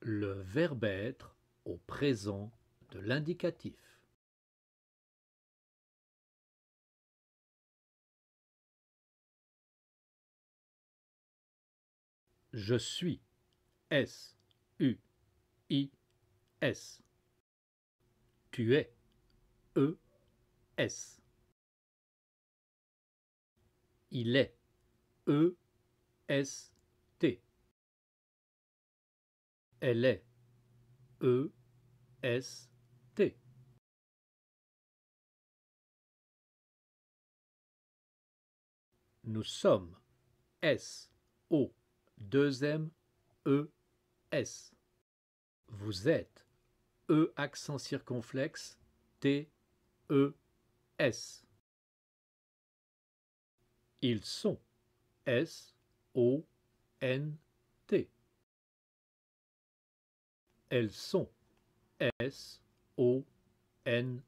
Le verbe être au présent de l'indicatif. Je suis. S. U. I. S. Tu es. E. S. Il est. E. S. T. Elle est. E. S. T. Nous sommes. S. O. 2 M. E. S. Vous êtes. E accent circonflexe. T. E. S. Ils sont S, O, N, T. Elles sont S, O, N,